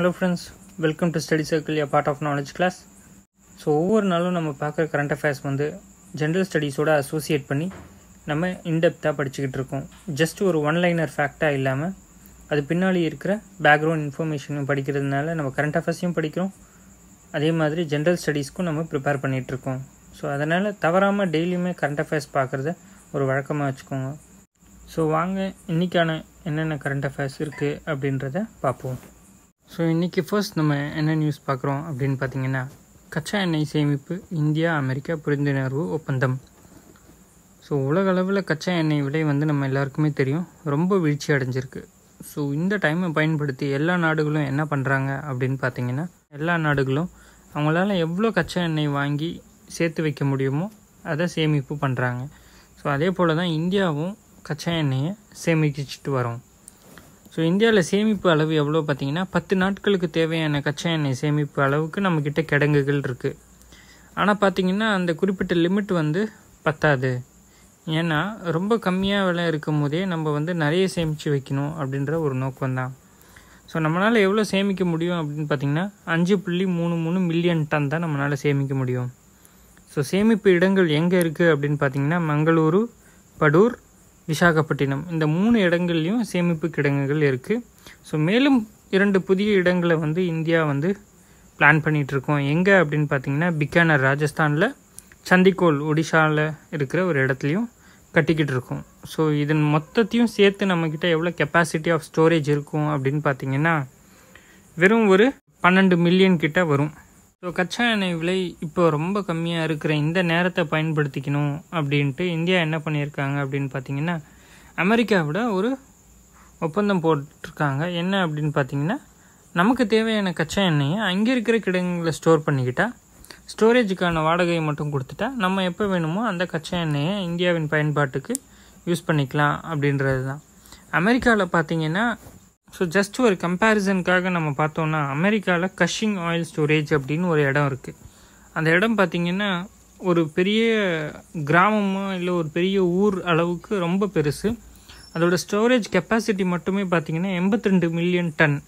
hello friends welcome to study circle a part of knowledge class so ஒவ்வொரு நாளும் நம்ம பார்க்குற கரண்ட் அஃபேர்ஸ் வந்து ஜென்ரல் ஸ்டடீஸோட அசோசியேட் பண்ணி நம்ம இன்டெப்த்தாக படிச்சுக்கிட்டு இருக்கோம் ஜஸ்ட் ஒரு ஒன் லைனர் ஃபேக்டாக இல்லாமல் அது பின்னாடி இருக்கிற பேக்ரவுண்ட் இன்ஃபர்மேஷனும் படிக்கிறதுனால நம்ம கரண்ட் அஃபேர்ஸையும் படிக்கிறோம் அதே மாதிரி ஜென்ரல் ஸ்டடீஸ்க்கும் நம்ம ப்ரிப்பேர் பண்ணிகிட்ருக்கோம் ஸோ அதனால் தவறாமல் டெய்லியுமே கரண்ட் அஃபேர்ஸ் பார்க்குறத ஒரு வழக்கமாக வச்சுக்கோங்க ஸோ வாங்க இன்றைக்கான என்னென்ன கரண்ட் அஃபேர்ஸ் இருக்குது அப்படின்றத பார்ப்போம் ஸோ இன்றைக்கி ஃபர்ஸ்ட் நம்ம என்ன நியூஸ் பார்க்குறோம் அப்படின்னு பார்த்தீங்கன்னா கச்சா எண்ணெய் சேமிப்பு இந்தியா அமெரிக்கா புரிந்துணர்வு ஒப்பந்தம் ஸோ உலக அளவில் கச்சா எண்ணெய் விலை வந்து நம்ம எல்லாருக்குமே தெரியும் ரொம்ப வீழ்ச்சி அடைஞ்சிருக்கு ஸோ இந்த டைமை பயன்படுத்தி எல்லா நாடுகளும் என்ன பண்ணுறாங்க அப்படின்னு பார்த்தீங்கன்னா எல்லா நாடுகளும் அவங்களால எவ்வளோ கச்சா எண்ணெய் வாங்கி சேர்த்து வைக்க முடியுமோ அதை சேமிப்பு பண்ணுறாங்க ஸோ அதே போல் தான் இந்தியாவும் கச்சா எண்ணெயை சேமிச்சுட்டு வரோம் ஸோ இந்தியாவில் சேமிப்பு அளவு எவ்வளோ பார்த்தீங்கன்னா பத்து நாட்களுக்கு தேவையான கச்சா எண்ணெய் சேமிப்பு அளவுக்கு நம்மக்கிட்ட கிடங்குகள் இருக்குது ஆனால் பார்த்திங்கன்னா அந்த குறிப்பிட்ட லிமிட் வந்து பத்தாது ஏன்னா ரொம்ப கம்மியாக விலை இருக்கும் போதே நம்ம வந்து நிறைய சேமித்து வைக்கணும் அப்படின்ற ஒரு நோக்கம்தான் ஸோ நம்மளால் எவ்வளோ சேமிக்க முடியும் அப்படின்னு பார்த்திங்கன்னா அஞ்சு புள்ளி மூணு மூணு மில்லியன் டன் தான் நம்மளால் சேமிக்க முடியும் ஸோ சேமிப்பு இடங்கள் எங்கே இருக்குது அப்படின்னு பார்த்திங்கன்னா மங்களூரு படூர் விசாகப்பட்டினம் இந்த மூணு இடங்கள்லையும் சேமிப்பு கிடங்குகள் இருக்குது ஸோ மேலும் இரண்டு புதிய இடங்களை வந்து இந்தியா வந்து பிளான் பண்ணிகிட்ருக்கோம் எங்கே அப்படின்னு பார்த்தீங்கன்னா பிக்கானர் ராஜஸ்தானில் சந்திக்கோல் ஒடிஷாவில் இருக்கிற ஒரு இடத்துலையும் கட்டிக்கிட்டு இருக்கோம் ஸோ இதன் மொத்தத்தையும் சேர்த்து நம்மக்கிட்ட எவ்வளோ கெப்பாசிட்டி ஆஃப் ஸ்டோரேஜ் இருக்கும் அப்படின்னு பார்த்தீங்கன்னா வெறும் ஒரு பன்னெண்டு மில்லியன் கிட்ட வரும் ஸோ கச்சா எண்ணெய் விலை இப்போ ரொம்ப கம்மியாக இருக்கிற இந்த நேரத்தை பயன்படுத்திக்கணும் அப்படின்ட்டு இந்தியா என்ன பண்ணியிருக்காங்க அப்படின்னு பார்த்தீங்கன்னா அமெரிக்காவோட ஒரு ஒப்பந்தம் போட்டிருக்காங்க என்ன அப்படின்னு பார்த்தீங்கன்னா நமக்கு தேவையான கச்சா எண்ணெயை அங்கே இருக்கிற கிடங்களை ஸ்டோர் பண்ணிக்கிட்டால் ஸ்டோரேஜுக்கான வாடகையை மட்டும் கொடுத்துட்டா நம்ம எப்போ வேணுமோ அந்த கச்சா எண்ணெயை இந்தியாவின் பயன்பாட்டுக்கு யூஸ் பண்ணிக்கலாம் அப்படின்றது தான் அமெரிக்காவில் பார்த்தீங்கன்னா ஸோ ஜஸ்ட் ஒரு கம்பேரிசனுக்காக நம்ம பார்த்தோன்னா அமெரிக்காவில் கஷிங் ஆயில் ஸ்டோரேஜ் அப்படின்னு ஒரு இடம் இருக்குது அந்த இடம் பார்த்திங்கன்னா ஒரு பெரிய கிராமமோ இல்லை ஒரு பெரிய ஊர் அளவுக்கு ரொம்ப பெருசு அதோடய ஸ்டோரேஜ் கெப்பாசிட்டி மட்டுமே பார்த்திங்கன்னா எண்பத்திரெண்டு மில்லியன் டன்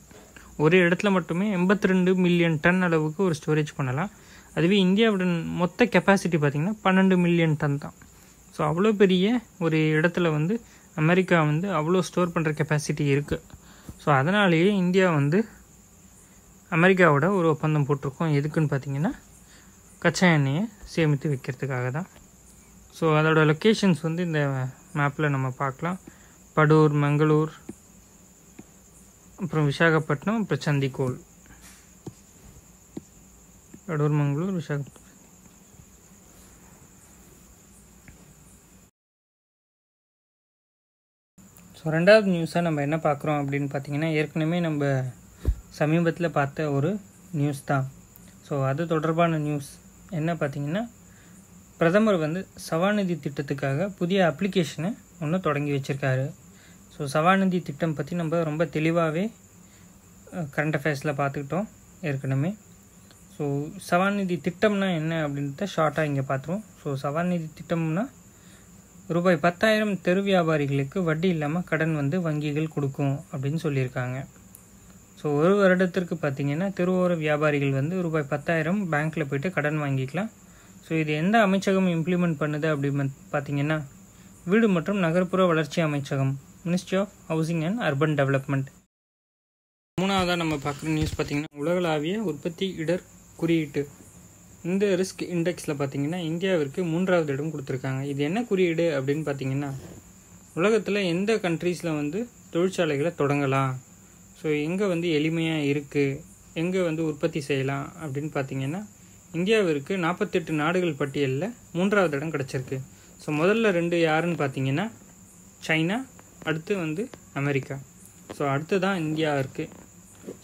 ஒரு இடத்துல மட்டுமே எண்பத்திரெண்டு மில்லியன் டன் அளவுக்கு ஒரு ஸ்டோரேஜ் பண்ணலாம் அதுவே இந்தியாவுடன் மொத்த கெப்பாசிட்டி பார்த்திங்கன்னா பன்னெண்டு மில்லியன் டன் தான் ஸோ அவ்வளோ பெரிய ஒரு இடத்துல வந்து அமெரிக்கா வந்து அவ்வளோ ஸ்டோர் பண்ணுற கெப்பாசிட்டி இருக்குது ஸோ அதனாலேயே இந்தியா வந்து அமெரிக்காவோட ஒரு ஒப்பந்தம் போட்டிருக்கோம் எதுக்குன்னு பார்த்தீங்கன்னா கச்சா எண்ணெயை சேமித்து வைக்கிறதுக்காக தான் ஸோ அதோடய லொக்கேஷன்ஸ் வந்து இந்த மேப்பில் நம்ம பார்க்கலாம் படூர் மங்களூர் அப்புறம் விசாகப்பட்டினம் அப்புறம் சந்திக்கோள் படூர் மங்களூர் விசாகப்பட்டினம் ஸோ ரெண்டாவது நியூஸாக நம்ம என்ன பார்க்குறோம் அப்படின்னு பார்த்தீங்கன்னா ஏற்கனவே நம்ம சமீபத்தில் பார்த்த ஒரு நியூஸ் தான் ஸோ அது தொடர்பான நியூஸ் என்ன பார்த்தீங்கன்னா பிரதமர் வந்து சவாநிதி திட்டத்துக்காக புதிய அப்ளிகேஷனை ஒன்று தொடங்கி வச்சுருக்காரு ஸோ சவாநிதி திட்டம் பற்றி நம்ம ரொம்ப தெளிவாகவே கரண்ட் அஃபேர்ஸில் பார்த்துக்கிட்டோம் ஏற்கனவே ஸோ சவாநிதி திட்டம்னா என்ன அப்படின்றத ஷார்ட்டாக இங்கே பார்த்துருவோம் ஸோ சவாநிதி திட்டம்னா ரூபாய் பத்தாயிரம் தெரு வியாபாரிகளுக்கு வட்டி இல்லாமல் கடன் வந்து வங்கிகள் கொடுக்கும் அப்படின்னு சொல்லியிருக்காங்க ஸோ ஒரு வருடத்திற்கு பார்த்திங்கன்னா தெருவோர வியாபாரிகள் வந்து ரூபாய் பத்தாயிரம் பேங்க்கில் போய்ட்டு கடன் வாங்கிக்கலாம் ஸோ இது எந்த அமைச்சகம் இம்ப்ளிமெண்ட் பண்ணுது அப்படின்னு பார்த்தீங்கன்னா வீடு மற்றும் நகர்ப்புற வளர்ச்சி அமைச்சகம் ministry of housing and urban development மூணாவதாக நம்ம பார்க்குற நியூஸ் பார்த்திங்கன்னா உலகளாவிய உற்பத்தி இடர் குறியீட்டு இந்த ரிஸ்க் இண்டெக்ஸில் பார்த்தீங்கன்னா இந்தியாவிற்கு மூன்றாவது இடம் கொடுத்துருக்காங்க இது என்ன குறியீடு அப்படின்னு பார்த்தீங்கன்னா உலகத்தில் எந்த கண்ட்ரீஸில் வந்து தொழிற்சாலைகளை தொடங்கலாம் ஸோ எங்கே வந்து எளிமையாக இருக்குது எங்கே வந்து உற்பத்தி செய்யலாம் அப்படின்னு பார்த்தீங்கன்னா இந்தியாவிற்கு நாற்பத்தெட்டு நாடுகள் பட்டியலில் மூன்றாவது இடம் கிடச்சிருக்கு ஸோ முதல்ல ரெண்டு யாருன்னு பார்த்தீங்கன்னா சைனா அடுத்து வந்து அமெரிக்கா ஸோ அடுத்து தான் இந்தியா இருக்குது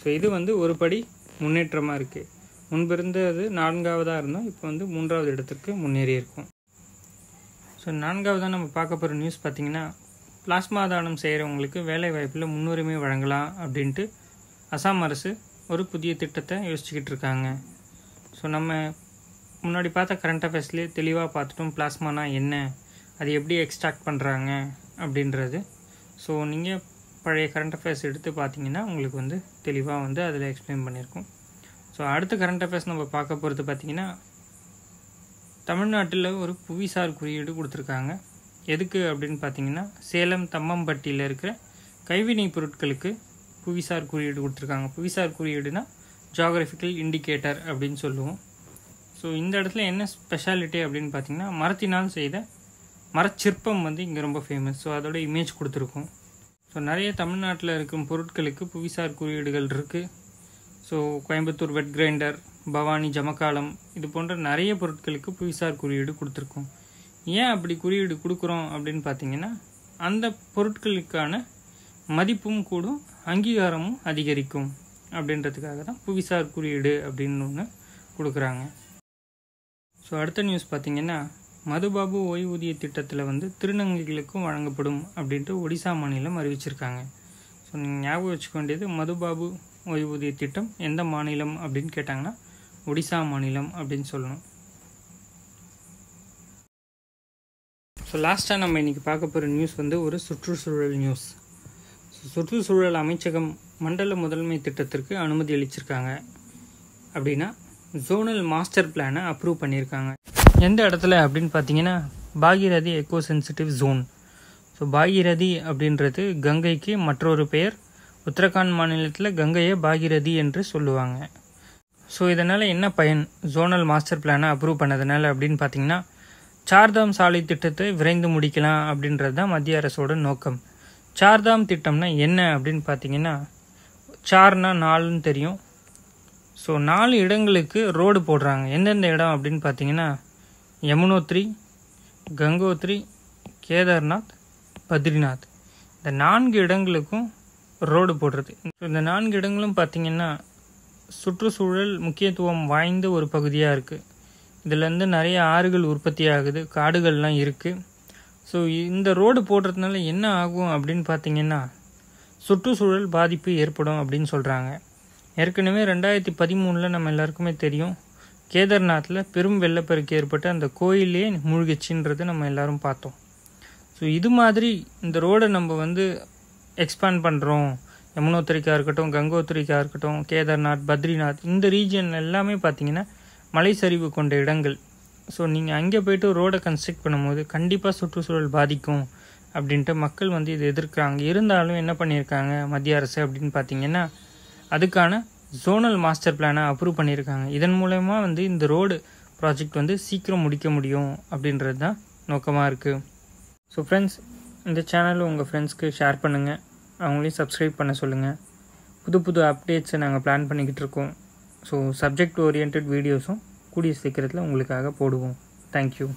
ஸோ இது வந்து ஒரு படி முன்னேற்றமாக இருக்குது முன்பிருந்து அது நான்காவதாக இருந்தோம் இப்போ வந்து மூன்றாவது இடத்துக்கு முன்னேறி இருக்கும் ஸோ நான்காவதாக நம்ம பார்க்க போகிற நியூஸ் பார்த்திங்கன்னா பிளாஸ்மா தானம் செய்கிறவங்களுக்கு வேலை வாய்ப்பில் முன்னுரிமை வழங்கலாம் அப்படின்ட்டு அசாம் அரசு ஒரு புதிய திட்டத்தை யோசிச்சுக்கிட்டு இருக்காங்க ஸோ நம்ம முன்னாடி பார்த்த கரண்ட் அஃபேர்ஸ்லேயே தெளிவாக பார்த்துட்டோம் பிளாஸ்மானா என்ன அது எப்படி எக்ஸ்ட்ராக்ட் பண்ணுறாங்க அப்படின்றது ஸோ நீங்கள் பழைய கரண்ட் அஃபேர்ஸ் எடுத்து பார்த்தீங்கன்னா உங்களுக்கு வந்து தெளிவாக வந்து அதில் எக்ஸ்பிளைன் பண்ணியிருக்கோம் ஸோ அடுத்த கரண்ட் அஃபேர்ஸ் நம்ம பார்க்க போகிறது பார்த்திங்கன்னா தமிழ்நாட்டில் ஒரு புவிசார் குறியீடு கொடுத்துருக்காங்க எதுக்கு அப்படின்னு பார்த்தீங்கன்னா சேலம் தம்மம்பட்டியில் இருக்கிற கைவினை பொருட்களுக்கு புவிசார் குறியீடு கொடுத்துருக்காங்க புவிசார் குறியீடுனா ஜாகிரபிக்கல் இண்டிகேட்டர் அப்படின்னு சொல்லுவோம் ஸோ இந்த இடத்துல என்ன ஸ்பெஷாலிட்டி அப்படின்னு பார்த்தீங்கன்னா மரத்தினால் செய்த மரச்சிற்பம் வந்து இங்கே ரொம்ப ஃபேமஸ் ஸோ அதோட இமேஜ் கொடுத்துருக்கோம் ஸோ நிறைய தமிழ்நாட்டில் இருக்கும் பொருட்களுக்கு புவிசார் குறியீடுகள் இருக்குது so Coimbatore wet grinder Bhavani ஜமக்காலம் இது போன்ற நிறைய பொருட்களுக்கு புவிசார் குறியீடு கொடுத்துருக்கோம் ஏன் அப்படி குறியீடு கொடுக்குறோம் அப்படின்னு பார்த்தீங்கன்னா அந்த பொருட்களுக்கான மதிப்பும் கூடும் அங்கீகாரமும் அதிகரிக்கும் அப்படின்றதுக்காக தான் புவிசார் குறியீடு அப்படின்னு ஒன்று கொடுக்குறாங்க ஸோ அடுத்த நியூஸ் பார்த்திங்கன்னா மதுபாபு ஓய்வூதிய திட்டத்தில் வந்து திருநங்கைகளுக்கும் வழங்கப்படும் அப்படின்ட்டு ஒடிசா மாநிலம் அறிவிச்சிருக்காங்க ஸோ நீங்கள் ஞாபகம் வச்சுக்க வேண்டியது மதுபாபு ஓய்வூதிய திட்டம் எந்த மாநிலம் அப்படின்னு கேட்டாங்கன்னா ஒடிசா மாநிலம் அப்படின்னு சொல்லணும் ஸோ லாஸ்ட்டாக நம்ம இன்றைக்கி பார்க்க போகிற நியூஸ் வந்து ஒரு சுற்றுச்சூழல் நியூஸ் சுற்றுச்சூழல் அமைச்சகம் மண்டல முதன்மை திட்டத்திற்கு அனுமதி அளிச்சிருக்காங்க அப்படின்னா ஜோனல் மாஸ்டர் பிளானை அப்ரூவ் பண்ணியிருக்காங்க எந்த இடத்துல அப்படின்னு பார்த்தீங்கன்னா Bhagirathi eco sensitive zone so Bhagirathi அப்படின்றது கங்கைக்கு மற்றொரு பெயர் உத்தரகாண்ட் மாநிலத்தில் கங்கையை பாகிரதி என்று சொல்லுவாங்க ஸோ இதனால் என்ன பயன் ஜோனல் மாஸ்டர் பிளானை அப்ரூவ் பண்ணதுனால அப்படின்னு பார்த்தீங்கன்னா சார்தாம் சாலை திட்டத்தை விரைந்து முடிக்கலாம் அப்படின்றது தான் மத்திய அரசோட நோக்கம் சார்தாம் திட்டம்னா என்ன அப்படின்னு பார்த்தீங்கன்னா சார்னா நாலுன்னு தெரியும் ஸோ நாலு இடங்களுக்கு ரோடு போடுறாங்க எந்தெந்த இடம் அப்படின்னு பார்த்தீங்கன்னா யமுனோத்ரி கங்கோத்ரி கேதார்நாத் பத்ரிநாத் இந்த நான்கு இடங்களுக்கும் ரோடு போடுறது இந்த நான்கு இடங்களும் பார்த்திங்கன்னா சுற்றுச்சூழல் முக்கியத்துவம் வாய்ந்த ஒரு பகுதியாக இருக்குது இதுலேருந்து நிறைய ஆறுகள் உற்பத்தி ஆகுது காடுகள்லாம் இருக்குது ஸோ இந்த ரோடு போடுறதுனால என்ன ஆகும் அப்படின்னு பார்த்திங்கன்னா சுற்றுச்சூழல் பாதிப்பு ஏற்படும் அப்படின்னு சொல்கிறாங்க ஏற்கனவே ரெண்டாயிரத்தி பதிமூணில் நம்ம எல்லாருக்குமே தெரியும் கேதார்நாத்தில் பெரும் வெள்ளப்பெருக்கு ஏற்பட்டு அந்த கோயிலே மூழ்கிச்சுன்றது நம்ம எல்லோரும் பார்த்தோம் ஸோ இது மாதிரி இந்த ரோடை நம்ம வந்து எக்ஸ்பேண்ட் பண்ணுறோம் யமுனோத்திரிக்காக இருக்கட்டும் கங்கோத்திரிக்காக இருக்கட்டும் கேதார்நாத் பத்ரிநாத் இந்த ரீஜன் எல்லாமே பார்த்தீங்கன்னா மலை சரிவு கொண்ட இடங்கள் ஸோ நீங்கள் அங்கே போய்ட்டு ரோடை கன்ஸ்ட்ரக்ட் பண்ணும்போது கண்டிப்பாக சுற்றுச்சூழல் பாதிக்கும் அப்படின்ட்டு மக்கள் வந்து இது எதிர்க்கிறாங்க இருந்தாலும் என்ன பண்ணியிருக்காங்க மத்திய அரசு அப்படின்னு பார்த்தீங்கன்னா அதுக்கான ஜோனல் மாஸ்டர் பிளானை அப்ரூவ் பண்ணியிருக்காங்க இதன் மூலயமா வந்து இந்த ரோடு ப்ராஜெக்ட் வந்து சீக்கிரம் முடிக்க முடியும் அப்படின்றது தான் நோக்கமாக இருக்குது ஸோ ஃப்ரெண்ட்ஸ் இந்த சேனல் உங்கள் ஃப்ரெண்ட்ஸ்க்கு ஷேர் பண்ணுங்கள் அவங்களையும் சப்ஸ்கிரைப் பண்ண சொல்லுங்கள் புது புது அப்டேட்ஸை நாங்கள் பிளான் பண்ணிக்கிட்டு இருக்கோம் ஸோ சப்ஜெக்ட் ஓரியன்ட் வீடியோஸும் கூடிய சீக்கிரத்தில் உங்களுக்காக போடுவோம் தேங்க்யூ